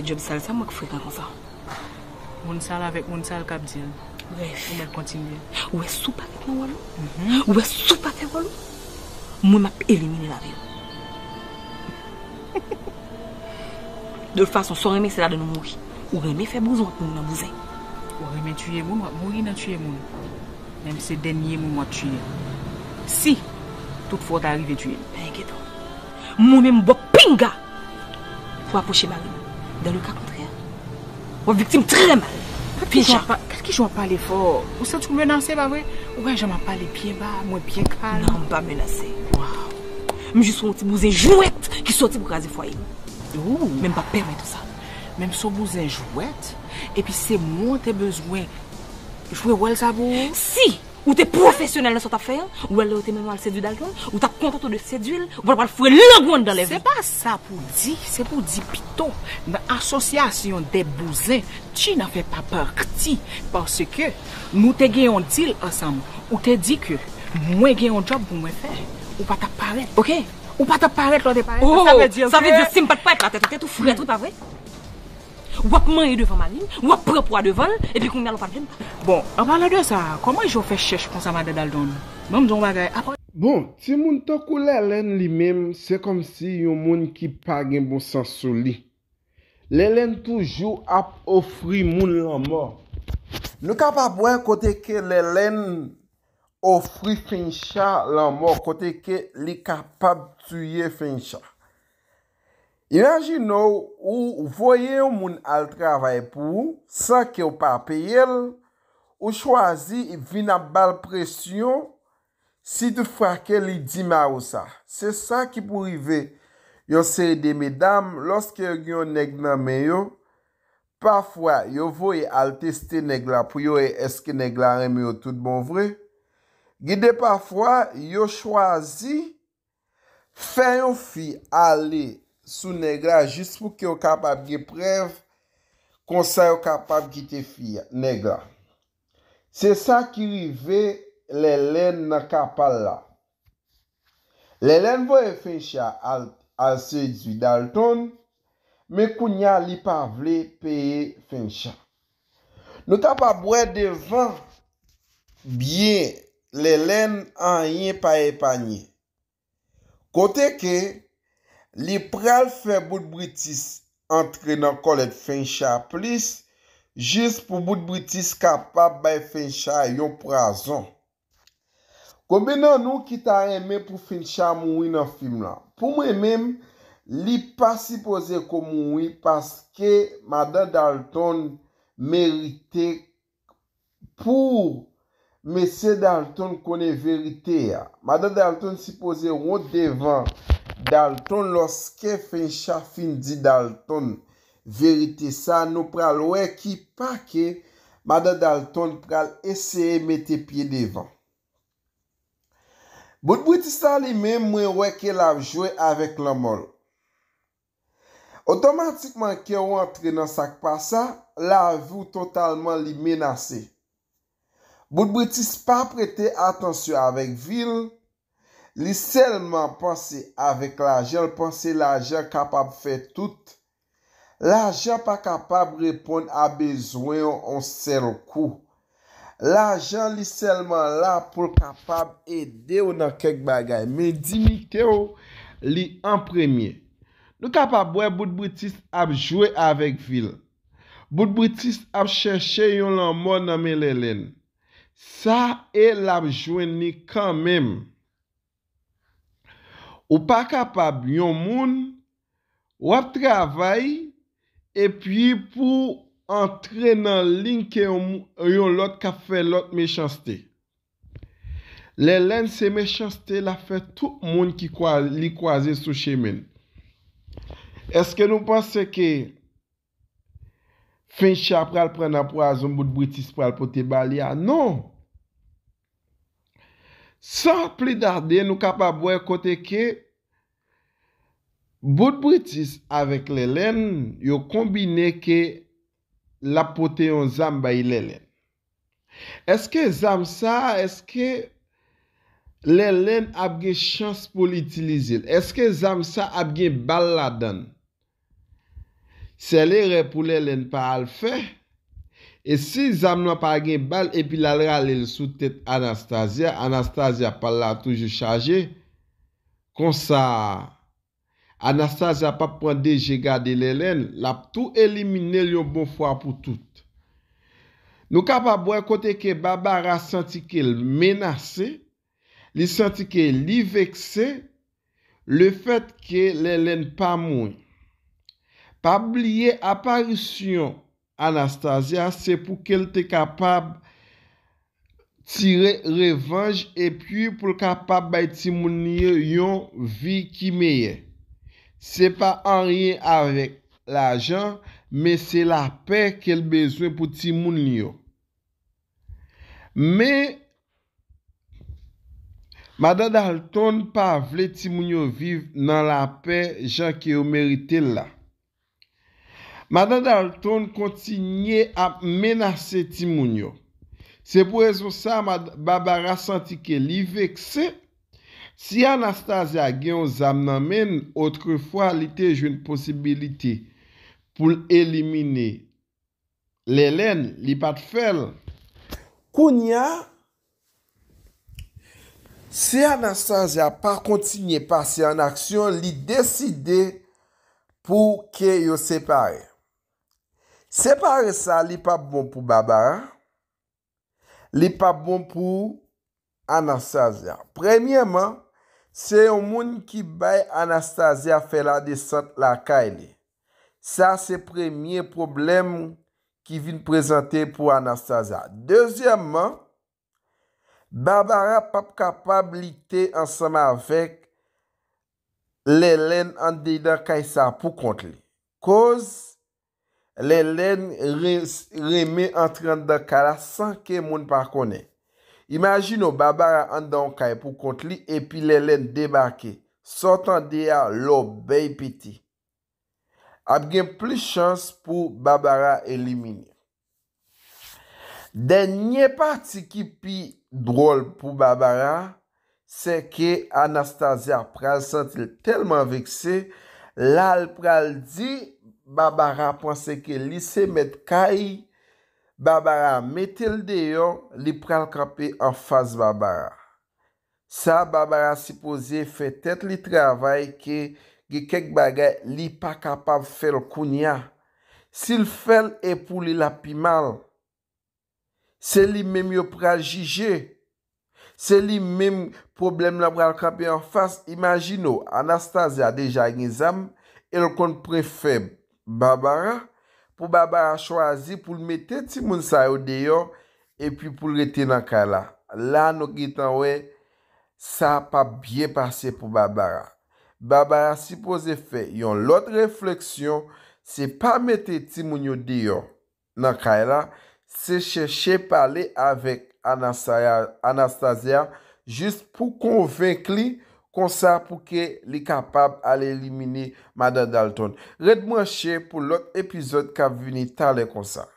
fait job sale ça, moi qui fréquente comme ça. Moun sale avec moun sale cap dire. Bref. On va continuer. Ou est-ce soupe avec mon walou? Ou est-ce soupe avec walou? Moi, m'a éliminé la vie. De façon, sans aimer, c'est là de nous mourir. Ou aimer fait besoin pour nous abuser. Ou aimer tuer moi mourir dans tuer moi. Même ces derniers moun, moi tuer. Si, toutefois, t'arrives à tuer. Ben, Moi-même, bon pinga! Faut approcher ma Dan lè ka kontrè, wè viktim trè mal. Fija. Kèl ki jwa pa lè fò? Ou se tout mè nanse, ba vè? Ou wè jwa pa lè piè ba, mwen piè kal. Nan, pa mè nanse. Mè jwè soti mwou zè jwèt ki soti mwou razi fwa yè. Mè mpa pè mwen tout sa. Mè mwou soti mwou zè jwèt, e pi se mwou te bezwè. Jwè wè lè sa vò? Si! Ou te profesyonel nan sot a fèy an, ou elè ou te menou al sèdil dal ton, ou ta kontante ou de sèdil, ou pa la pat fwè lè gwen nan lè vi. Se pa sa pou di, se pou di pito, nan asosyasyon de bouzè, ti nan fè pa pèr ti, parce ke mou te gen yon dil asam, ou te di ke mwen gen yon job pou mwen fè, ou pa ta parek, ok? Ou pa ta parek lò de parek, sape di an kè? Sape di an, sape di an, sape di an, sape di an, sape di an, sape di an, sape di an, sape di an, sape di an, sape di an, sape di an, sape di an, sape di an, sape di an, sa Wap man yi devan mani, wap repwa devan, epi kou mè alopan jen pa. Bon, apan la dwe sa, kouman yi jo fè chèch kon sa madè dal don? Bon, si moun tokou lè lèn li mèm, se kom si yon moun ki pagèm bon san soli. Lè lèn toujou ap ofri moun lan mor. Nou kapap wè kote ke lè lèn ofri fen chan lan mor, kote ke li kapap tuye fen chan. Imagin ou, ou voye ou moun al travay pou, sa ke ou pa peyel, ou chwazi, vi na bal presyon, si te frake li di ma ou sa. Se sa ki pou rive, yo se de medam, loske yo gyo neg na meyo, pafwa, yo voye al testi neg la pou yo e eske neg la remyo tout bon vre, gide pafwa, yo chwazi, feyon fi ale yon. sou negra jist pou ki yo kapab geprev konsay yo kapab gite fiyan negra se sa ki rive le len na kapal la le len voye fensha al se dwi dal ton me kounya li pavle peye fensha nou ta pa bwe devan bie le len an yin pa e panye kote ke e Li prel fe bout Britis entre nan kolet fensha plis, jist pou bout Britis kapap bay fensha yon prazon. Koube nan nou ki ta eme pou fensha moui nan film la? Pou mwen men, li pa sipoze kou moui paske Mada Dalton merite pou Mese Dalton kone verite ya. Mada Dalton sipoze wot devan Dalton loske fin chafin di Dalton verite sa nou pral wek ki pa ke mada Dalton pral eseye mete pie devan. Bout Boutista li men mwen weke la vjwe avèk la mol. Otomatikman ke ou antre nan sak pa sa la avou totalman li menase. Bout Boutista pa prete atensyon avèk vilen Li selman panse avèk l'ajan, panse l'ajan kapab fè tout. L'ajan pa kapab repon a bezwen yon, on sen l'kou. L'ajan li selman la pou kapab ede ou nan kek bagay. Men di mi ke ou li an premye. Nou kapab wè bout boutis ap jwè avèk vil. Bout boutis ap chèche yon lan mò nan men lè lèn. Sa e l ap jwè ni kan mèm. Ou pa kapab yon moun wap travay e pi pou antre nan lin ke yon lot ka fe lot mechanste. Le len se mechanste la fe tout moun ki li kwaze sou chemen. Eske nou panse ke finch ap pral pren ap waz mbout britis pral pote balia? Non! San pli darde, nou ka pa bwe kote ke, bout Britis avèk lè lèn, yo kombine ke lapoteyon zan bay lè lèn. Eske zan sa, eske lè lèn apge chans pou l'itilize lè. Eske zan sa apge balla dan. Se lè re pou lè lèn pa al fèh, E si zam nan pa gen bal epi la lera le sou tet Anastasia, Anastasia pa la toujou chaje, konsa, Anastasia pa pwande je gade le len, la pou elimine li yo bon fwa pou tout. Nou ka pa bwen kote ke babara santi ke menase, li santi ke li vekse, le fet ke le len pa moun. Pa blye aparisyon, Anastasia se pou kel te kapab tire revanj epi pou kapab bay timoun yo yon vi ki meye. Se pa an rye avèk la jan, me se la pey kel bezwen pou timoun yo. Me, me, madan dal ton pa vle timoun yo viv nan la pey jan ki yo merite la. Madan Dalton kontinye ap menase timoun yo. Se pou ezou sa, Babara santi ke li vekse. Si Anastasia gen ou zam nan men, outrefwa li te joun posibilite pou l'elimine l'elen li pat fel. Kounia, si Anastasia pa kontinye pase an aksyon, li deside pou ke yo separe. Separe sa li pa bon pou Babara, li pa bon pou Anastasia. Premiyeman, se yon moun ki bay Anastasia fe la desant la kaile. Sa se premye problem ki vin prezante pou Anastasia. Dezyemman, Babara pap kapabilite ansama vek le len an deyda kaysa pou kont li. Koz? Len len reme entran dan kala sanke moun parkone. Imajino babara an dan kaya pou kont li epi len len debake. Sotan deya lo bey piti. Abgen pli chans pou babara elimine. Den nye parti ki pi drol pou babara, se ke Anastasia pral sentil telman vekse, lal pral di... Babara pwansè ke li se met kai, Babara metel deyon, li pral kapè an fas Babara. Sa, Babara se pose fè tèt li travay ke ge kek bagay li pa kapav fèl kounia. Si l fèl e pou li lapi mal, se li mèm yo pral jige, se li mèm problem la pral kapè an fas, imanjino, Anastasia dejan nizam, el kon prefèm. Babara, pou babara chwazi pou l mette timoun sa yo deyo epi pou l rete nan kaya la. La nou gitan we, sa pa byen pase pou babara. Babara si pose fe, yon lot refleksyon, se pa mette timoun yo deyo nan kaya la, se chèche pale avèk Anastasia jist pou konvenkli konsa pou ke li kapab ale elimini Mada Dalton. Red mwen che pou lot epizod ka vini tan le konsa.